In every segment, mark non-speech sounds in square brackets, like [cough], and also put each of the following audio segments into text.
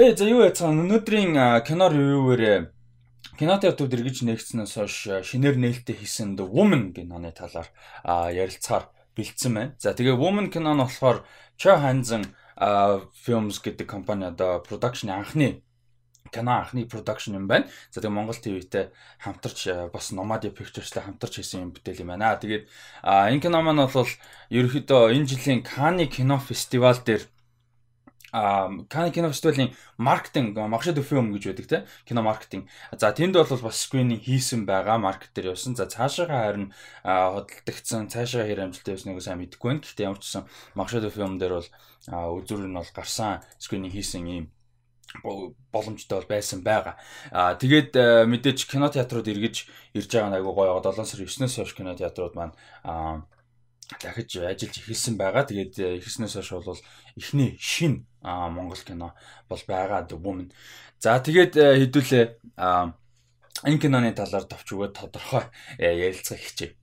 Хей за юу яцгаан өнөөдрийн кино ревювэр э, кинот YouTube дэргэж нэгцснээс хойш шинээр нээлттэй хийсэн The Woman гэх номын талаар ярилцаар бэлдсэн байна. За тэгээ Woman кино нь болохоор Cho Hansen Films гэдэг компани одоо production анхны кино анхны production юм байна. За тэгээ Монгол ТВ-тэй хамтарч бас Nomad Pictures-тэй хамтарч хийсэн юм бүтээл юм байна. Тэгээд энэ кино маань бол ерөөхдөө энэ жилийн Cannes кино фестивал дээр Кан кино фестивалийн маркетинг Могшид Өфөм гэж байдаг те кино маркетинг. За тэнд бол бас скрининг хийсэн байгаа маркет дээр явсан. За цаашаа харин хөдөлгдсөн цаашаа хэр амжилттай байсныг сайн мэдэхгүй байна. Гэхдээ ямар ч гэсэн Могшид Өфөм дээр бол үзүүр нь бол гарсан скрининг хийсэн юм боломжтой бол байсан байгаа. Аа тэгээд э, мэдээж кино театрууд эргэж ирж байгаа нэг айгуу гоё 7 сар 9-өөс хойш кино театрууд маань аа дахиж ажиллаж эхэлсэн байгаа. Тэгээд э, эхэлснээс хойш бол эхний шин Монгол кино бол байгаа The Woman. За тэгээд э, хэдүүлээ энэ киноны талаар товч өгөө тодорхой ярилцгаа хичээе.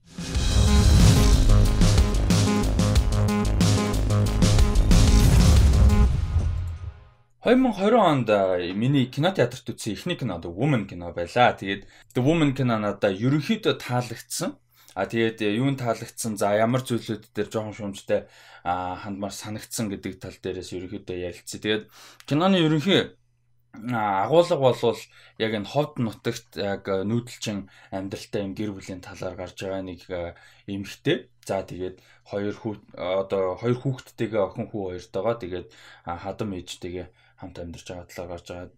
Хоймон 20 онд миний кинотеатрт үзсэн эхний кино The Woman кино байлаа. Тэгээд The Woman кино надаа ерөнхийдөө таалагдсан. А тэгээд э, юун таалагдсан за ямар зүйлүүд дээр жоохон шүүмжтэй хандмар санагдсан гэдэг тал дээрээс ерөнхийдөө ярилцъя. Тэгээд киноны ерөнхий агуулга болвол яг энэ ховд нутагт яг э, нүүдэлчин амьдралтай юм гэр бүлийн талаар гарч байгаа нэг э, эмэгтэй. За тэгээд хоёр хүү одоо хоёр хүүхэдтэйгээ охин хүү хоёртойгоо тэгээд хадам ээжтэйгээ хамт амьдарч байгаа талаар гарч байгаа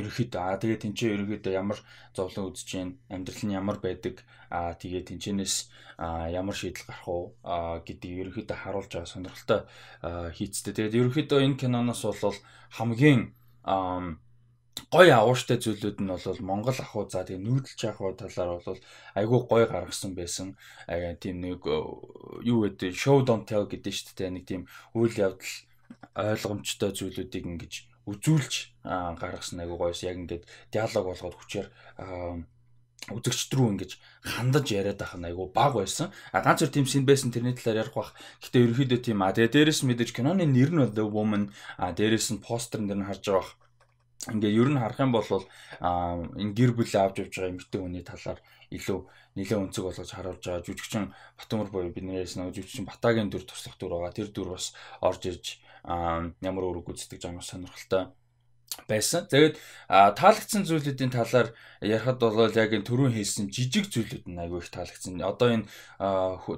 ерөөхдөө аа тэгээ тэнцээ ерөөхдөө ямар зовлон үзэж гин амьдрал нь ямар байдаг аа тэгээ тэнцэнээс ямар шийдэл гарах уу гэдэг ерөөхдөө харуулж байгаа сонирхолтой хийцтэй. Тэгээд ерөөхдөө энэ киноноос бол хамгийн гой агууштай зүйлүүд нь бол Монгол ахуй за тэгээ нүүдэлч ахуй талаар бол айгүй гой гаргасан байсан. Аа э, тийм нэг э, юу гэдэг show don't tell гэдэг нь шүү дээ. Нэг тийм үйл явдал ойлгомжтой зүйлүүдийг ингэж үзүүлж гаргасан айгуу гоёс яг ингээд диалог болгоод хүчээр үзэгчд рүү ингэж хандаж яриад байх нь айгүй баг байсан. А ганц зэр тийм син байсан тэрний талаар ярих бах. Гэтэ ерөнхийдөө тийм а тэгээ дээрэс мэдээж киноны нэр нь The Woman а дээрэс нь постэр нэр нь харж байгаа бах. Ингээ ер нь харах юм бол а энэ гэр бүлээ авч явж байгаа эмэгтэй хүний талаар илүү нэлээд өнцөг болгож харуулж байгаа. Жүжигчин Батөмөр буюу биднээс нөө жүжигчин Батагийн дүр туслах дүр байгаа. Тэр дүр бас орж ирж ямар үүрэг гүйцэтгэж байгааг сонирхолтой байсан. Тэгээд таалагдсан зүйлүүдийн талаар ярихад бол яг энэ түрүүн хэлсэн жижиг зүйлүүд нь аягүй их таалагдсан. Одоо энэ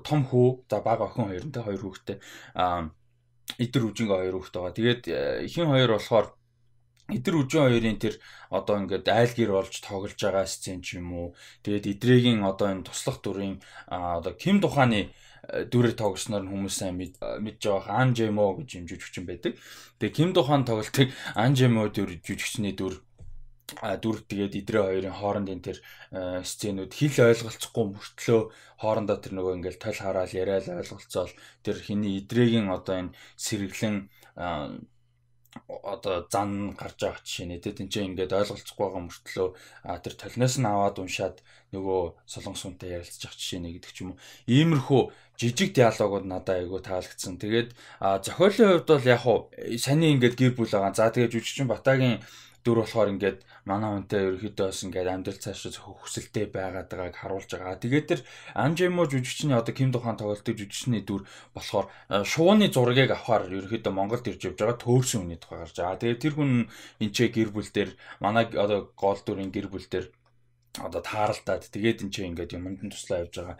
том хүү за бага охин хоёр нэ хоёр хүүхэдтэй эдэр үжингээ хоёр хүүхэд байгаа. Тэгээд ихэнх хоёр болохоор Эдэр үжин хоёрын тэр одоо ингээд айл гэр болж тоглож байгаа сцен ч юм уу. Тэгээд эдрээгийн одоо энэ туслах дүрийн одоо Ким тухааны дүрээр тоглосноор нь хүмүүс сайн мэд э, мэдж байгаа Анжемо гэж юм жүжигчин байдаг. Тэгээ Ким Духан тоглолтыг [laughs] Анжемо дүр жүжигчний дүр а дүр тэгээд идрээ хоёрын хоорондын тэр э, сценүүд хэл ойлголцохгүй мөртлөө хоорондоо тэр нөгөө ингээл тол хараал яриад ойлголцоол тэр хиний идрэгийн одоо энэ сэргэлэн одоо зан гарч байгаа жишээ нэ тэд энэ ч ингээд ойлголцохгүй байгаа мөртлөө тэр толноос нь аваад уншаад нөгөө солонгос үнтэй ярилцчих жишээ нэ гэдэг ч юм уу иймэрхүү жижиг диалогууд надад айгүй таалагдсан тэгээд зохиолын хувьд бол яг хуу саний ингээд гэр бүл байгаа за тэгээд жүжигчин батагийн дүр болохоор ингээд манай хүнтэй ерөөхдөө бас ингээд амьдрал цаашаа зөвхөн хүсэлтэй байгаад байгааг харуулж байгаа. Тэгээд тэр Анжемо жүжигчний одоо Ким Духан тоглолтын жүжигчний дүр болохоор э, шууны зургийг авахар ерөөхдөө Монголд ирж явж байгаа төөрсөн хүний тухай гарч байгаа. Тэгээд тэр хүн энэ ч гэр бүл дээр манай одоо гол дүрийн гэр бүл дээр одоо тааралдаад тэгээд энэ ч ингээд юмд нь туслаа явж байгаа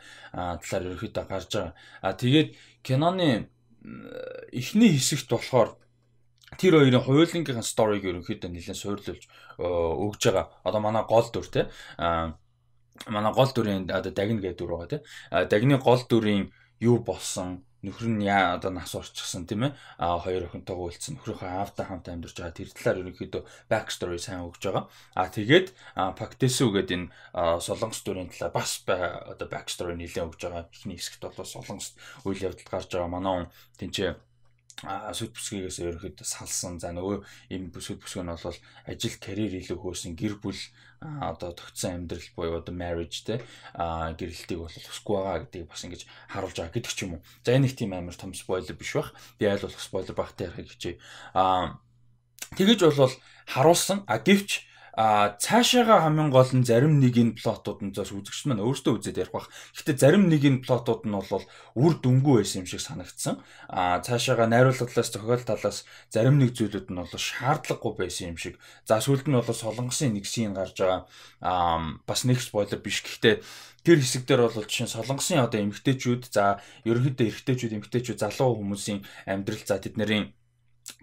талаар ерөөхдөө гарч байгаа. А тэгээд киноны эхний хэсэгт болохоор тэр хоёрын хуулингийнхэн сториг ерөнхийдөө нэлээд суйрлуулж э, өгж байгаа. Одоо манай гол дүр те манай гол дүрийн одоо дагна гэдэг дүр байгаа те. Дагны гол дүрийн юу болсон нөхөр нь яа одоо нас орчихсон тийм ээ а хоёр охинтойгоо үлдсэн нөхрийнхөө аавтай хамт амьдарч байгаа тэр талаар ерөнхийдөө back story сайн өгж байгаа а тэгээд Pactesu гэдэг энэ солонгос дүрийн талаар бас одоо back story нэлээд өгж байгаа ихний хэсэгт бол солонгос үйл явдал гарч байгаа манай хүн тэнцээ сүд бүсгээс ерөөхдөө салсан. За нөгөө ийм сүд бүсгэн нь бол ажил карьер илүү хөөсөн гэр бүл одоо тогтсон амьдрал буюу одоо marriage те гэрэлтийг бол усгүй байгаа гэдгийг бас ингэж харуулж байгаа гэдэг ч юм уу. За энэ их тийм амар том спойлер биш бах. Би айл болох спойлер багтай ярих гэж. Аа тэгэж бол харуулсан. А гэвч а цаашаага хамгийн гол нь зарим нэгэн плотууд нь зас үзэгч маань өөртөө үзээд ярих бах. Гэхдээ зарим нэгэн плотууд нь бол үр дүнгүй байсан юм шиг санагдсан. А цаашаага найруулга талаас зохиол талаас зарим нэг зүйлүүд нь бол шаардлагагүй байсан юм шиг. За сүүлд нь бол солонгосын нэг шин гарч байгаа. А бас нэг спойлер биш. Гэхдээ тэр хэсэг дээр бол жишээ нь солонгосын одоо эмгтээчүүд за ерөнхийдөө эрэгтэйчүүд эмгтээчүүд залуу хүмүүсийн амьдрал за тэднэрийн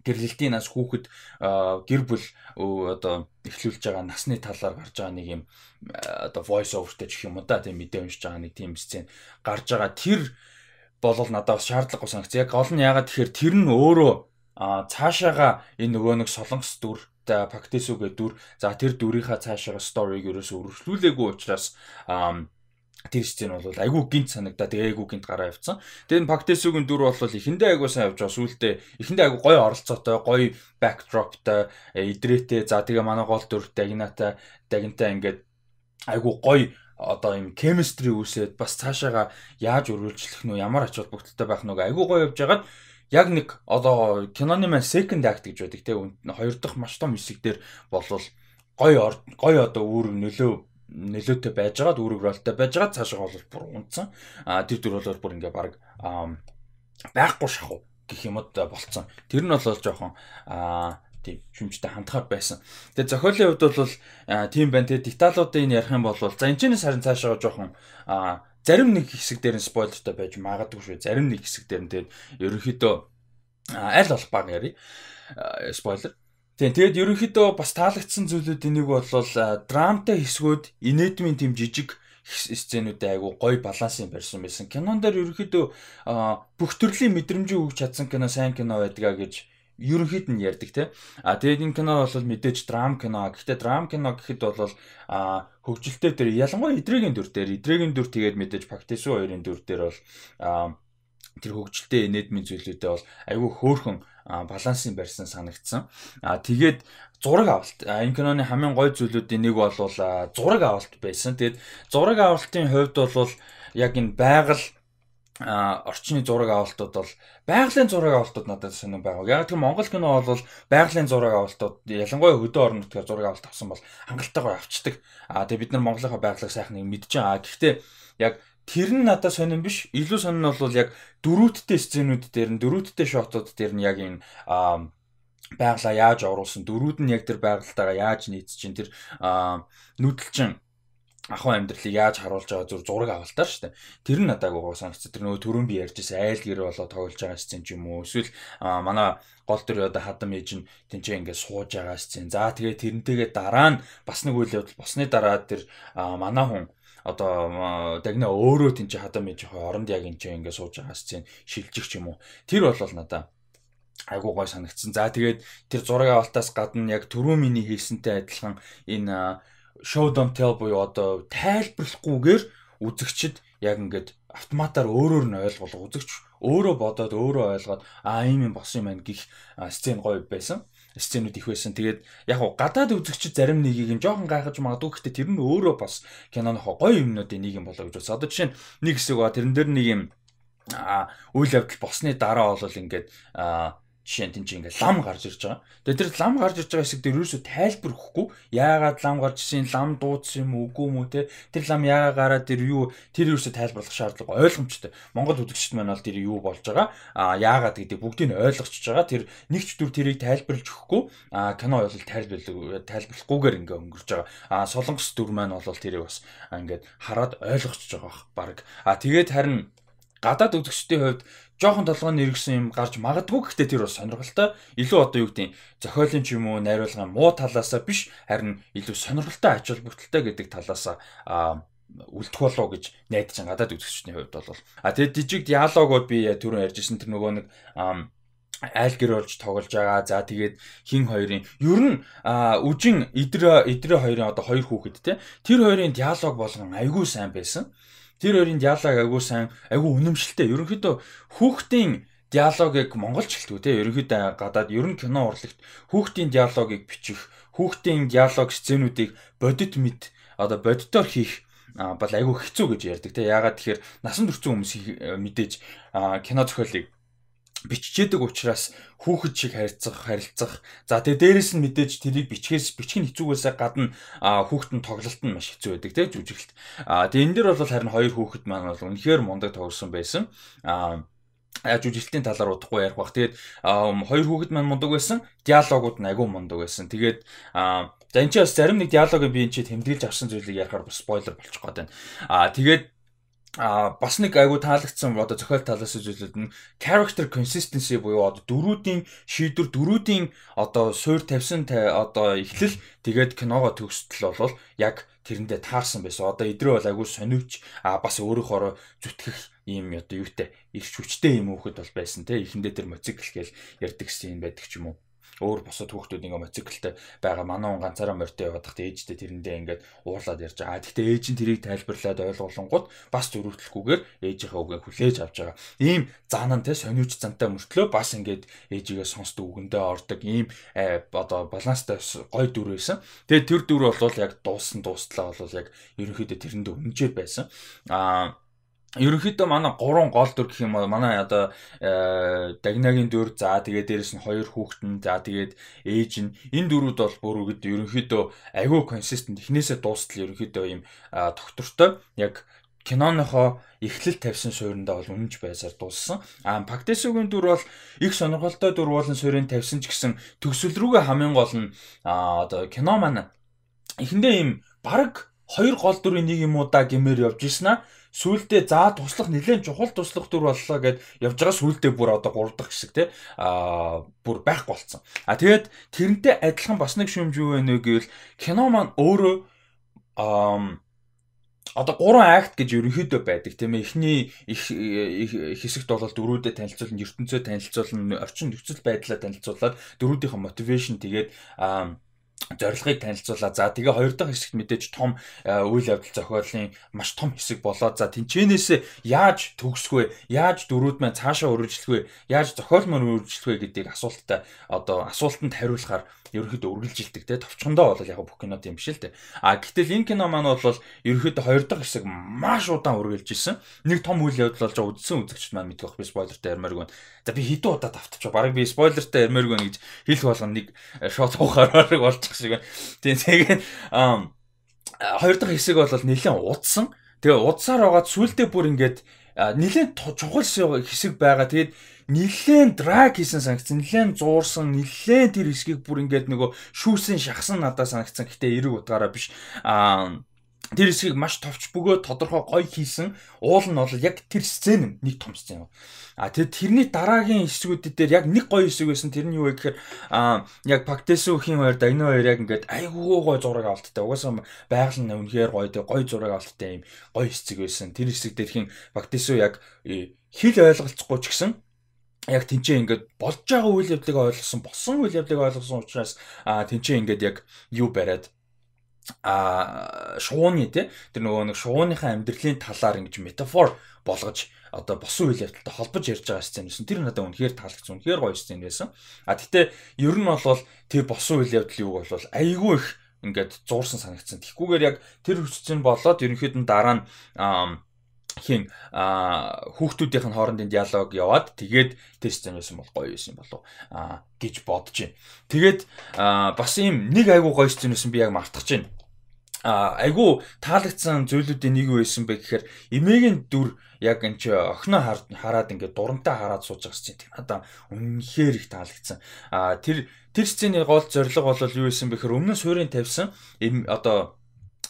гэрлэлтийн нас хүүхэд гэр бүл одоо эхлүүлж байгаа насны талаар гарч байгаа нэг юм одоо voice overтэй гэх юм да тийм мэдээ уншиж байгаа нэг тийм сцен гарч байгаа тэр болол надад бас шаардлагагүй санагц. Яг гол нь ягаад тэгэхээр тэр нь өөрөө цаашаага энэ нөгөө нэг солонгос дүр та Пактисүгэ дүр за тэр дүрийнхаа цаашаага сториг ерөөсө үргэлжлүүлээгүй учраас тэр хэсэг нь бол айгүй гинт санагдаа тэгээ айгүй гинт гараа явцсан. Тэгээд Пактесүгийн дүр бол эхэндээ айгүй сайн явж байгаа сүултээ эхэндээ айгүй гоё оролцоотой, гоё бэкдроптой, идрээтэй за тэгээ манай гол дүртэй агнатай, дагнтай ингээд айгүй гоё одоо юм chemistry үүсээд бас цаашаага яаж өргөлжлөх нь ямар ач холбогдолтой байх нь айгүй гоё явж байгаад яг нэг одоо киноны маань second act гэж байдаг те хоёр дахь маш том хэсэг дээр болвол гоё гоё одоо үүрэг нөлөө нөлөөтэй байж байгаа дүүрэг ролтой байж байгаа цаашаа бол бүр унтсан. А тэр дөр бол бүр ингээ баг байхгүй шаху гэх юмд болцсон. Тэр нь бол жоохон тийм шүмжтэй хандхаар байсан. Тэгээ зохиолын хувьд бол тийм байна те деталуудын ярих юм бол за энэ ч нэг сарын цаашаа жоохон зарим нэг хэсэг дээр нь спойлертай байж магадгүй шүү. Зарим нэг хэсэг дээр нь тэгээд ерөнхийдөө аль болох баг ярий. Спойлер Тийм тэгэд ерөнхийдөө бас таалагдсан зүйлүүд энийг бол э, драмтай хэсгүүд инээдмийн тэм жижиг сценүүдээ айгүй гоё баланс юм барьсан байсан. Кинон дээр ерөнхийдөө бүх төрлийн мэдрэмжийг өгч чадсан кино сайн кино байдгаа гэж ерөнхийд нь ярьдаг те. А тэгээд энэ кино бол мэдээж драм кино. Гэхдээ драм кино гэхэд бол а хөгжилтэй төр ялангуяа эдрэгийн дүр дээр эдрэгийн дүр тэгээд мэдээж Пактису хоёрын дүр дээр бол а тэр хөгжилтэй энедмийн зүйлүүдээ бол айгүй хөөхөн балансын барьсан санагдсан. Аа тэгээд зураг авалт. Энэ киноны хамгийн гой зүйлүүдийн нэг бол зураг авалт байсан. Тэгээд зураг авалтын хувьд бол яг энэ байгаль а орчны зураг авалтууд бол байгалийн зураг авалтууд надад сонир байгаад. Яг тийм Монгол кино бол байгалийн зураг авалтууд ялангуяа хөдөө орон нутгаар зураг авалт авсан бол хангалттай гоё авчдаг. А тэгээ бид нар Монголынхаа байгалыг сайхан мэдж байгаа. Гэхдээ яг Тэр нь надад сонирн биш. Илүү сонирн нь бол яг дөрүүдтэй сценүүд дээр нь дөрүүдтэй шотууд дээр нь яг энэ байгалаа яаж оруулсан дөрүүд нь яг тэр байгальтайгаа яаж нийцэж чинь тэр нүдэлчин ахуй амьдралыг яаж харуулж байгаа зүр зураг авалтаа шүү дээ. Тэр нь надад гоо санагц. Тэр нөгөө төрөн би ярьжсэн айл гэр болоо тоглож байгаа сцен ч юм уу. Эсвэл манай гол төр одоо хадам ээж нь тэнцээ ингээд сууж байгаа сцен. За тэгээ тэрнтэйгээ дараа нь бас нэг үйл явдал босны дараа тэр манай хүн одоо дагна өөрөө тийч хадам ээж хооронд яг энэ чинь ингээд сууж байгаа сцен шилжих юм уу. Тэр болвол надаа айгуу гой санагдсан. За тэгээд тэр зураг авалтаас гадна яг түрүү миний хэлсэнтэй адилхан энэ show don't tell буюу одоо тайлбарлахгүйгээр үзэгчд яг ингээд автоматар өөрөөр нь ойлгох үзэгч өөрөө бодоод өөрөө ойлгоод аа ийм юм болсон юм байна гих сцен гоё байсан сценүүд их байсан. Тэгээд яг уу гадаад үзэгчид зарим нэгийг нь жоохон гайхаж магадгүй гэхдээ тэр нь өөрөө бас киноныхоо гоё юмнуудын нэг юм болоо гэж бодсон. Одоо жишээ нь нэг хэсэг ба тэрэн дээр нэг юм а үйл явдал босны дараа бол ингээд а жишээ нь тэнд чинь ингээд лам гарч ирж байгаа. Тэгээд тэр лам гарч ирж байгаа хэсэг дээр юусоо тайлбар өгөхгүй яагаад лам гарч ирсэн, лам дуудсан юм үгүй юм уу те. Тэр лам яагаад гараад ир юу тэр юусоо тайлбарлах шаардлага ойлгомжтой. Монгол үзэгчд маань бол тэр юу болж байгаа а яагаад гэдэг бүгдийг нь ойлгочихж байгаа. Тэр нэгч дүр тэрийг тайлбарлаж өгөхгүй а кино бол тайлбарлах тайлбарлахгүйгээр ингээд өнгөрч байгаа. А солонгос дүр маань бол тэрийг бас ингээд хараад ойлгочихж байгаа баг. А тэгээд харин гадаад үзэгчдийн хувьд жоохон толгойн нэргсэн юм гарч магадгүй гэхдээ тэр бас сонирхолтой илүү одоо юу гэдэг нь зохиолын ч юм уу найруулгын муу талаасаа биш харин илүү сонирхолтой ач холбогдолтой гэдэг талаасаа үлдэх болов гэж найдаж байгаа гадаад үзэгчдийн хувьд бол а тэгээд дижиг диалогууд би э, түрүүн ярьжсэн тэр нөгөө нэг айл гэр болж тоглож байгаа. За тэгээд хин хоёрын ер нь үжин идэр идэр хоёрын одоо хоёр хүүхэд те тэр хоёрын диалог болгон айгүй сайн байсан. Тэр хоёрын диалог агуу сайн, агуу үнэмшилтэй. Ерөнхийдөө хүүхдийн диалогийг монголчилтгүй те ерөнхийдөө гадаад ер нь кино урлагт хүүхдийн диалогийг бичих, хүүхдийн диалог сценүүдийг бодит мэд одоо бодитоор хийх бол айгүй хэцүү гэж ярьдаг те ягаад тэгэхээр насан туршийн хүмүүс э, мэдээж кино зохиолыг биччихэдэг учраас хүүхэд шиг харилцах, харилцах. За тэгээ дээрэс нь мэдээж тэрийг бичгээс бичгэн хэцүүгээс гадна хүүхэд нь тоглолт нь маш хэцүү байдаг тийм жүжиглэлт. А тэгээ энэ дэр бол харин хоёр хүүхэд маань бол үнэхээр мундаг тоглосон байсан. А жүжиглэлтийн талаар удахгүй ярих бах. Тэгээд хоёр хүүхэд маань мундаг байсан. Диалогууд нь агүй мундаг байсан. Тэгээд за энэ ч бас зарим нэг диалогийг би энэ ч тэмдэглэж авсан зүйлийг ярихаар бас спойлер болчих гээд байна. А тэгээд А бас нэг айгу таалагдсан одоо зохиол талаас үзүүлэлт нь character consistency буюу одоо дөрүүдийн шийдвэр дөрүүдийн одоо суур тавьсан одоо эхлэл тэгээд киногоо төгсөлт бол яг тэрэндээ таарсан байсан. Одоо идрээ бол айгу сониуч а бас өөрөөхөөрөө зүтгэх ийм одоо юутэй ирч хүчтэй юм хөөхд бол байсан те эхэндээ тэр моцикл гээл ярддаг юм байдаг ч юм уу өөр бусад хүүхдүүд ингээ моциклтай байгаа манай хүн ганцаараа морьтой яваад тахт ээжтэй тэрэндээ ингээд уурлаад ярьж байгаа. Гэхдээ ээж нь тэрийг тайлбарлаад ойлгуулангууд бас зөрүүтлэхгүйгээр ээжийнхээ үгээ хүлээж авч байгаа. Ийм зан нь те сониуч замтай мөртлөө бас ингээд ээжигээ сонсдог үгэндээ ордог ийм э, одоо баланстай гой дүр байсан. Тэгээд тэр дүр бол яг дуусан дуустлаа бол яг ерөнхийдөө тэрэндээ үнжээр байсан. Аа Ерөнхийдөө манай 3 гол дүр гэх юм бол манай одоо э, Дагнагийн дүр за тэгээд дээрэс нь 2 хүүхэд нь за тэгээд ээж нь энэ дөрүүд бол бүр үгэд ерөнхийдөө агүй консистент эхнээсээ дуустал ерөнхийдөө ийм доктортой яг киноныхоо эхлэл тавьсан суурьндаа бол үнэнч байсаар дуулсан. Аа Пактесугийн дүр бол их сонирхолтой дүр болон суурьнд тавьсан ч гэсэн төгсөл рүүгээ хамгийн гол нь одоо кино маань эхэндээ ийм баг хоёр гол дүрийн нэг юм уу да гэмээр явж ирсэн аа сүүлдээ заа туслах нэлээд чухал туслах дүр боллоо гэд явж байгаа сүүлдээ бүр одоо 3 дахь хэсэг те а бүр байхгүй болсон. А тэгээд тэрнтэй адилхан бас нэг шүмж юу вэ гэвэл кино маань өөрөө ам одоо 3 акт гэж ерөнхийдөө байдаг тийм ээ. Эхний их хэсэгт бол дөрүүдээ танилцуулна, ертөнцөө танилцуулна, орчин нөхцөл байдлаа танилцуулаад дөрүүдийнхээ мотивашн тэгээд ам зорилгыг танилцуулаа. За тэгээ хоёр дахь хэсэгт мэдээж том э, үйл явдал зохиолын маш том хэсэг болоод за тэнчэнээс яаж төгсгвэ? Яаж дөрүүд маань цаашаа үргэлжлэхвэ? Яаж зохиол маань үргэлжлэхвэ гэдгийг асуулттай э, одоо асуултанд хариулахаар ерөөхдөө үргэлжилдэг те товчхондоо бол яг бүх кино тийм биш л те. А гэтэл энэ кино маань бол ерөөхдөө хоёр дахь хэсэг маш удаан үргэлжилсэн. Нэг том үйл явдал болж байгаа үдсэн үзэгчд маань мэдгүйх би спойлертай ярмааргүй. За би хэдэн удаа давтчих. Бараг би спойлертай ярмааргүй гэж хэлэх болгоно нэг шот ухаар бараг болж болох шиг байна. Тийм тэгээд хоёр дахь хэсэг бол нэлээд удсан. Тэгээ удсаар байгаад сүултээ бүр ингээд нэлээд чухал хэсэг байгаа. Тэгээд нилээн драг хийсэн санагдсан, нилээн зуурсан, нилээн тэр хэсгийг бүр ингээд нөгөө шүүсэн шахсан надад санагдсан. Гэтэ эрэг удаараа биш. Аа тэр хэсгийг маш товч бөгөөд тодорхой гоё хийсэн уул нь бол яг тэр сцен нэг том сцен. А тэгээд тэрний дараагийн хэсгүүдэд дээр яг нэг гоё хэсэг байсан тэр нь юу вэ гэхээр а яг Пактесүүхийн хоёр дайны хоёр яг ингээд айгүй гоё зураг алдтай. Угаасаа байгаль нь үнэхээр гоё тэг гоё зураг алдтай юм гоё хэсэг байсан. Тэр хэсэг дээрхийн Пактесүү яг э, хэл ойлголцохгүй ч гэсэн яг тэнцээ ингээд болж байгаа үйл явдлыг ойлгосон, болсон үйл явдлыг ойлгосон учраас тэнцээ ингээд яг юу бариад а шууны тий тэр нөгөө нэг шууныхаа амьдралын талаар ингэж метафор болгож одоо босон үйл явдалтай холбож ярьж байгаа сцен байсан. Тэр надад үнэхээр таалагдсан, үнэхээр гоё сцен байсан. А гэтээ ер нь бол тэр босон үйл явдал юу бол айгүй их ингээд зуурсан санагдсан. Тэгхгүйгээр яг тэр хүсэж нь болоод ерөнхийд нь дараа нь хин а хүүхдүүдийнх нь хоорондын диалог яваад тэгээд тест зам байсан бол гоё байсан болов а гэж бодож байна. Тэгээд бас ийм нэг айгуу гоё сцен байсан би яг мартах чинь. А айгуу таалагдсан зүйлүүдийн нэг байсан бэ гэхээр эмээгийн дүр яг энэ ч охиноо хараад ингээд дурантай хараад сууж байгаа чинь надаа үнэхээр их таалагдсан. А тэр тэр сцены гол зорилго бол юу байсан бэ гэхээр өмнө нь суурийн тавьсан одоо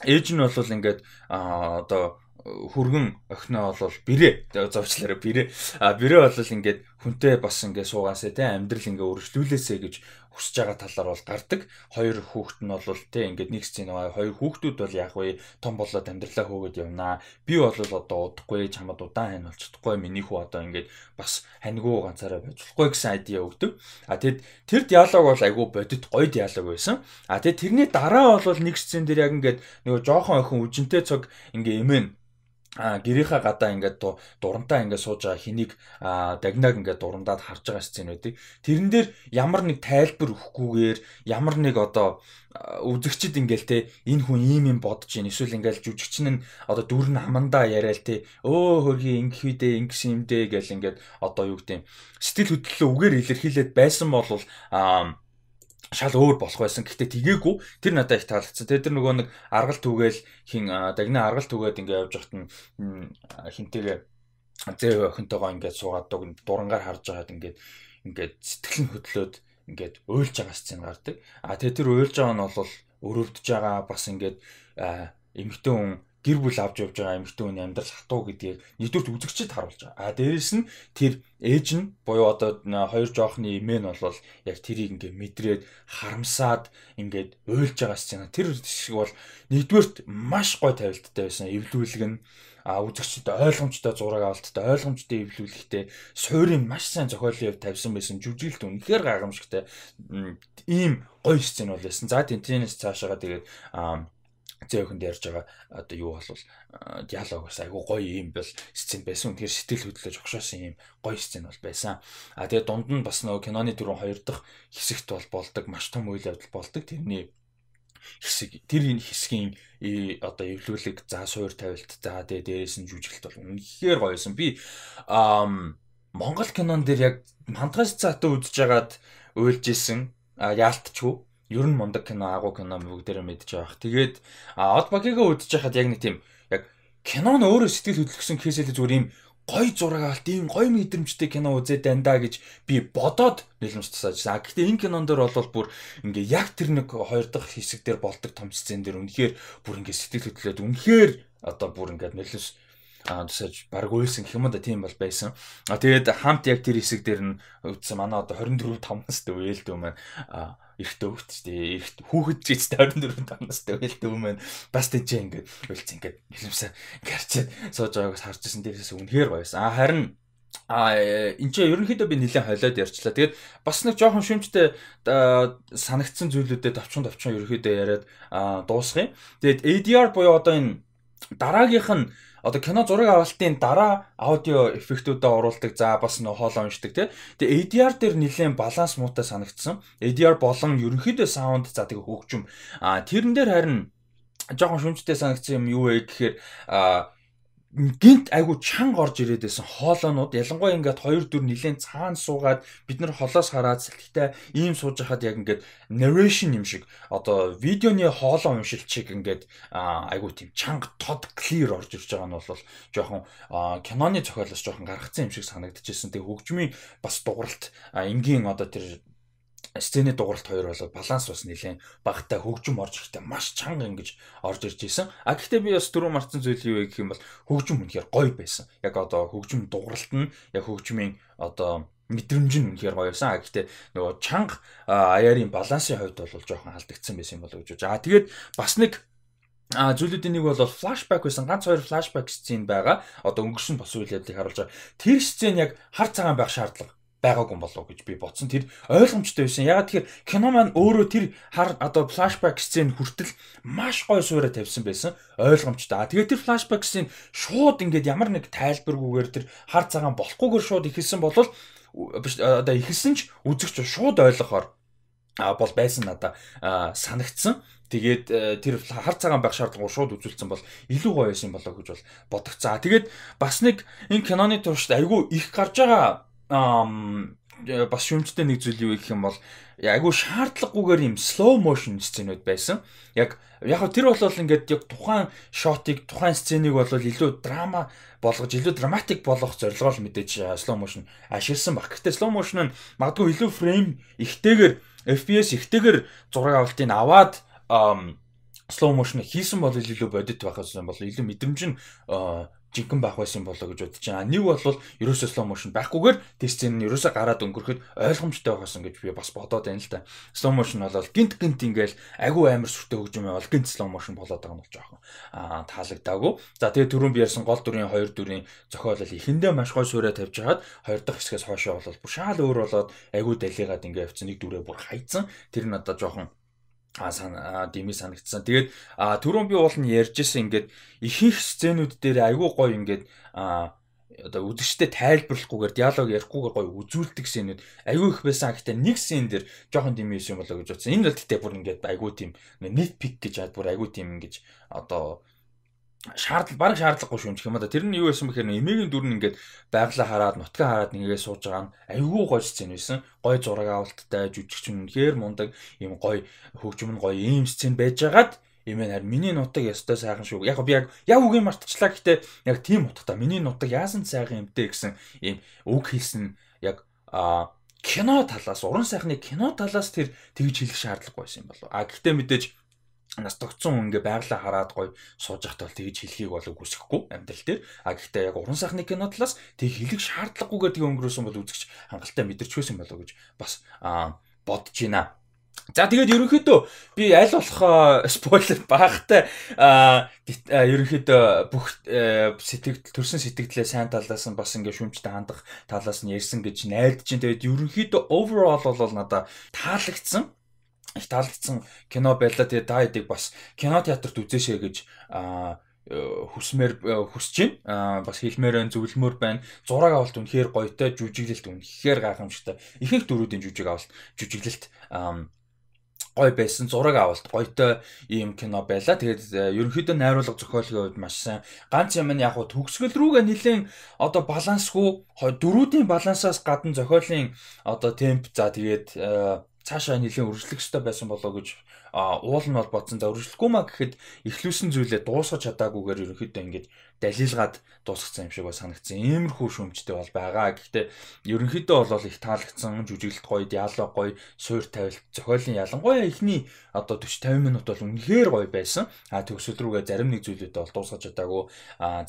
ээж нь бол ингээд одоо хүргэн охиноо бол бэрэ зовчлаараа бэрэ а бэрэ бол ингээд хүнтэй бас ингээд суугаасаа те амьдрал ингээд өргөжлүүлээсэ гэж хүсэж байгаа талаар бол гардаг хоёр хүүхэд нь бол те ингээд нэг зэн хоёр хүүхдүүд бол яг вэ том болоод амьдралаа хөөгд явнаа би бол одоо удахгүй чамд удаан хань болчихдохгүй миний хүү одоо ингээд бас ханигуу ганцаараа байж болохгүй гэсэн айдиа өгдөг а тэгэд тэр диалог бол айгүй бодит гоё диалог байсан а тэгэд тэрний дараа бол нэг зэн дээр яг ингээд нөгөө жоохон охин үжинтэй цог ингээд эмээн гэрийнхаа гадаа ингээд дурантаа ингээд сууж байгаа хэнийг дагнаг ингээд дурандаад харж байгаа сценүүдийг тэрэн дээр ямар нэг тайлбар өгөхгүйгээр ямар нэг одоо үзэгчд ингээл те энэ хүн ийм юм бодож байна эсвэл ингээл жүжигч нь одоо дүр нь амандаа яриа л те өө хөргий ингэх үедээ ингэс юм дээ гэл ингээд одоо юу гэдэм сэтгэл хөдлөлөө үгээр илэрхийлээд байсан бол аа шал өөр болох байсан. Гэхдээ тгээгүү тэр надад их таалагдсан. Тэр тэр нөгөө нэг аргал түгээл хин дагна аргал түгээд ингээ явж хат нь хинтэйгээ зээ охинтойгоо ингээд суугаад дурангаар харж байгаад ингээд ингээд сэтгэл нь хөдлөөд ингээд ойлж байгаа сцен гардаг. А тэгээ тэр ойлж байгаа нь бол өрөвдөж байгаа бас ингээд эмэгтэй хүн гэр бүл авч явж байгаа эмэгтэй хүний амьдрал хатуу гэдгийг нэгдүгээр үзэгчд харуулж байгаа. А дээрэс нь тэр ээж нь буюу одоо хоёр жоохны эмээ нь бол яг тэрийг ингээ мэдрээд харамсаад ингээд ойлж байгаа сцена. Тэр шиг бол нэгдүгээрт маш гой тавилттай байсан. Эвлүүлэг нь а үзэгчд ойлгомжтой зураг авалттай ойлгомжтой эвлүүлэгтэй суурийн маш сайн зохиолын хөв тавьсан байсан жүжиглэлт үнэхээр гайхамшигтай ийм гоё сцен бол байсан. За тэнтэнэс цаашаага тэгээд зөө өхөнд ярьж байгаа одоо юу болвол э, диалог бас айгүй гоё юм бол сцен байсан. Тэгэхээр сэтгэл хөдлөж өгшөөсөн юм гоё сцен бол байсан. А тэгээ дунд нь бас нөгөө киноны дөрөв хоёр дахь хэсэгт бол болдог маш том үйл явдал болдог. Тэрний хэсэг тэр энэ хэсгийн э, одоо эвлүүлэг за суур тавилт за тэгээ дээрээс нь жүжиглэлт бол үнэхээр гоёсэн. Би аа Монгол кинон дээр яг хантгаас цаатаа үзэж хагаад уйлж исэн. А яалтчгүй ер нь мундаг кино агуу кино бүгдээрээ мэдчих явах. Тэгээд од багийгаа үдчих хаад яг нэг тийм яг кино нь өөрөө сэтгэл хөдлөсөн кейсэл зүгээр юм гой зураг алт ийм гой мэдрэмжтэй кино үзээд дандаа гэж би бодоод нэлмж тасаажсан. Гэхдээ энэ кинон дээр бол бүр ингээ яг тэр нэг хоёр дахь хэсэг дээр бол ตก том сцен дээр үнэхээр бүр ингээ сэтгэл хөдлөлөд үнэхээр одоо бүр ингээ нэлмж аа тусаж баг уйлсан гэх юм да тийм бол байсан. А тэгээд хамт яг тэр хэсэг дээр нь үдсэн манай одоо 24 5 настай үеэлдүү маань аа эрт өвгт шүү дээ. Эрт хүүхэд жижтэй 24 настай байлтай юм байна. Бас тийч ингээд үйлц ингээд нэрмсэн гэрчээд сууж байгааг харж ирсэн дээрээс үнэхээр гоёсэн. А харин А энэ чинь ерөнхийдөө би нэлээд хойлоод ярьчлаа. Тэгээд бас нэг жоохон шүмжтэй санагдсан зүйлүүдэд товчхон товчхон ерөнхийдөө яриад дуусгая. Тэгээд ADR буюу одоо энэ дараагийнх нь одоо кино зураг авалтын дараа аудио эффектүүдэд оруулдаг за бас нөө хоолой уншдаг тий. Тэгээ ADR дээр нэлээд баланс муутай санагдсан. ADR болон ерөнхийдөө саунд за тэгээ хөгжим. А тэрэн дээр харин жоохон шүмжтэй санагдсан юм юу вэ гэхээр а гинт айгу чанга орж ирээд байсан хоолоонууд ялангуяа ингээд 2 4 нилэн цаана суугаад бид нар холоос хараад сэлхтэй ийм сууж хахад яг ингээд narration юм шиг одоо видеоны хоолоо уншил чиг ингээд айгу тийм чанга тод clear орж ирж байгаа нь бол жоохон киноны зохиолоос жоохон гаргацсан юм шиг санагдчихсэн тэг хөгжмийн бас дууралт энгийн одоо тэр сцены дууралт хоёр болоод баланс бас нэлээд багтаа хөгжим орж ихтэй маш чанга ингэж орж ирж исэн. А гэхдээ би бас түрүү марцсан зүйл юу вэ гэх юм бол хөгжим үнэхээр гоё байсан. Яг одоо хөгжим дууралт нь яг хөгжмийн одоо мэдрэмж нь үнэхээр гоё байсан. А гэхдээ нөгөө чанга аяарын балансын хувьд бол жоохон алдагдсан байсан юм болов уу гэж. А тэгээд бас нэг А зүйлүүдийн нэг бол флашбек байсан. Ганц хоёр флашбек сцен байгаа. Одоо өнгөрсөн бос үйлдэлийг харуулж байгаа. Тэр сцен яг хар цагаан байх шаардлага байгаагүй болов гэж би бодсон. Тэр ойлгомжтой байсан. Ягаад тэгэхээр кино маань өөрөө тэр хар одоо флашбек сцен хүртэл маш гоё суура тавьсан байсан. Ойлгомжтой. Тэгээд тэр флашбек сцен шууд ингээд ямар нэг тайлбаргүйгээр тэр хар цагаан болохгүйгээр шууд ихэлсэн болвол одоо ихэлсэн ч үзэгч шууд ойлгохоор а бол байсан надаа санагдсан. Тэгээд э, тэр хар цагаан байх шаардлагагүй шууд үзүүлсэн бол илүү гоё юм болоо гэж бол бодогцаа. Тэгээд бас нэг энэ киноны туршид айгүй их гарч байгаа Э, бас шүүмжтэй нэг зүйл юу гэх юм бол айгүй шаардлагагүйгээр юм slow motion сценүүд байсан. Яг яг тэр бол ингээд яг тухайн шотыг тухайн сценийг бол илүү драма болгож илүү драматик болгох зорилгоор л мэдээж э, slow motion ашигласан баг. Гэхдээ slow motion нь магадгүй илүү frame ихтэйгээр FPS ихтэйгээр зураг авалтыг аваад slow motion хийсэн бол илүү бодит байх юм бол илүү мэдрэмж нь э, жинхэн байх байсан болоо гэж бодож байна. Нэг бол ерөөсөө slow motion байхгүйгээр тэр сцен нь ерөөсөө гараад өнгөрөхөд ойлгомжтой байсан гэж би бас бодоод байна л да. Slow motion бол гинт гинт ингээл агүй амар сүртэй хөгжим байвал гинт slow motion болоод байгаа нь бол жоохон аа таалагдаагүй. За тэгээ түрүүн би ярьсан гол дүрийн хоёр дүрийн зохиолол эхэндээ маш гой сууриа тавьж хагаад хоёр дахь хэсгээс хоошоо бол бүр шал өөр болоод агүй далигаад ингээд явцсан нэг дүрээ бүр хайцсан. Тэр нь одоо жоохон а сан дими санагдсан. Тэгээд түрүүн би уул нь ярьжсэн ингээд ихэнх сценүүд дээр айгүй гоё ингээд одоо үзэгчтэй тайлбарлахгүйгээр диалог ярихгүйгээр гоё үзүүлдэг сценүүд айгүй их байсан. Гэхдээ нэг сцен дээр жоохон дими юм болоо гэж бодсон. Энэ бол тэгтээ бүр ингээд айгүй тийм нийт пик гэж ад бүр айгүй тийм ингэж одоо шаардлага баг шаардлагагүй шүмжих юм да. Тэр нь юу байсан бэхээр эмээгийн дүр нь ингээд байглаа хараад нутгаа хараад нэгээ сууж байгаа нь айгүй гойж зэн байсан. Гой зураг авалттай жүжигчин үнэхээр мундаг юм гой хөгжмөн гой ийм сцен байжгаад эмээ нар миний нутаг ёстой сайхан шүү. Яг би яг яг үгийн мартчлаа гэхдээ яг тийм утгатай. Миний нутаг яасан сайхан юмтэй гэсэн ийм үг хэлсэн яг кино талаас уран сайхны кино талаас тэр тэгж хэлэх шаардлагагүй байсан юм болов. А гэхдээ мэдээж нас тогтсон хүн ингээ байглаа хараад гоё сууж яхад бол тэгж хэлхийг бол үгүйсэхгүй амьдрал дээр а гэхдээ яг уран сайхны кино талаас тэг хэлэх шаардлагагүйгээр тэг өнгөрөөсөн бол үзэгч хангалттай мэдэрч байсан болоо гэж бас бодож байна. За тэгээд ерөнхийдөө би аль болох спойлер багтай ерөнхийдөө бүх э, сэтгэл төрсэн сэтгэлээ сайн талаас нь бас ингээ шүмжтэй хандах талаас нь ярьсан гэж найдаж байна. Тэгээд ерөнхийдөө overall бол надаа таалагдсан их таалагдсан кино байлаа. Тэгээ та хэдийг бас кино театрт үзээшээ гэж э, хүсмээр э, хүсэж байна. Бас хэлмээр байна, зөвлөмөр байна. Зураг авалт үнэхээр гоётой, жүжиглэлт үнэхээр гайхамшигтай. Ихэнх дөрүүдийн жүжиг авалт, жүжиглэлт гой байсан зураг авалт гоётой ийм кино байла. Тэгээд э, ерөнхийдөө найруулга зохиолын хувьд маш сайн. Ганц юм нь яг хуу төгсгөл рүүгээ нэлээд одоо балансгүй дөрүүдийн балансаас гадна зохиолын одоо темп за тэгээд цаашаа нэлийн өргөжлөх ёстой байсан болоо гэж уул нь бол бодсон. За өргөжлөхгүй маа гэхэд ихлүүлсэн зүйлээ дуусгаж чадаагүйгээр ерөнхийдөө ингэж далилгаад дуусгацсан юм шиг бас санагдсан. Иймэрхүү шөмжтэй бол байгаа. Гэхдээ ерөнхийдөө бол их таалагдсан жүжиглэлт гоё, диалог гоё, суур тавилт, зохиолын ялангуяа ихний одоо 40 50 минут бол үнэхээр гоё байсан. А төгсөл рүүгээ зарим нэг зүйлүүдэд бол дуусгаж чадаагүй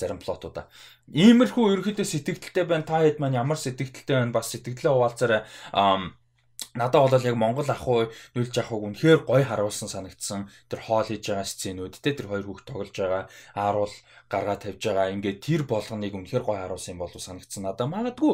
зарим плотуудаа. Иймэрхүү ерөнхийдөө сэтгэлдэлтэй байна. Та хэд маань ямар сэтгэлдэлтэй байна? Бас сэтгэлээ хуваалцаарай. Надад бол яг Монгол ах уу, нүлж ах уу үнэхээр гоё харуулсан санагдсан. Тэр хоол хийж байгаа сценүүд те тэр хоёр хүүхд тоглож байгаа ааруул гаргаа тавьж байгаа. Ингээд тэр болгоныг үнэхээр гоё харуулсан юм болов санагдсан. Надад магадгүй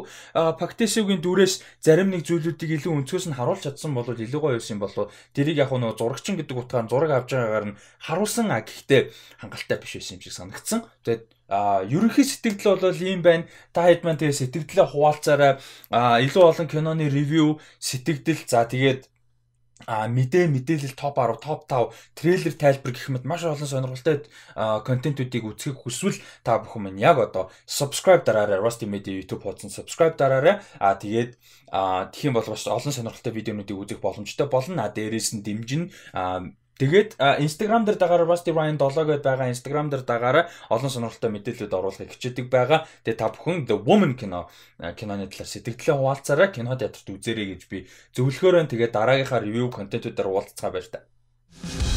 Пактесиугийн дүрээс зарим нэг зүйлүүдийг илүү өнцгөөс нь харуулж чадсан болов илүү гоё байсан юм болов. Тэрийг яг нөгөө зурагчин гэдэг утгаар зураг авж байгаагаар нь харуулсан а гэхдээ хангалттай биш байсан юм шиг санагдсан. Тэгээд а ерөнхий сэтгэл бол ийм байна. Та хэд маань тэгээ сэтгэлдээ хуваалцаарай. А илүү олон киноны ревю, сэтгэл за тэгээд а мэдээ мэдээлэл топ 10 топ 5 трейлер тайлбар гэх мэт маш олон сонирхолтой контентуудыг үзэх хүсвэл та бүхэн минь яг одоо subscribe дараарай Rusty Media YouTube хуудсанд subscribe дараарай а тэгээд тэгхийн бол бас олон сонирхолтой видеонуудыг үзэх боломжтой болно а дээрээс нь дэмжин а Тэгээд Instagram дээр дагаар Rusty Ryan 7 гэдээ байгаа Instagram дээр дагаараа олон сонирхолтой мэдээлэлүүд оруулахыг хичээдэг байгаа. Тэгээд та бүхэн The Woman кино киноны талаар сэтгэлдээ хуваалцаараа кино театрт үзээрэй гэж би зөвлөхөөр байна. Тэгээд дараагийнхаар review контентуудаар уулзцаа баяр та.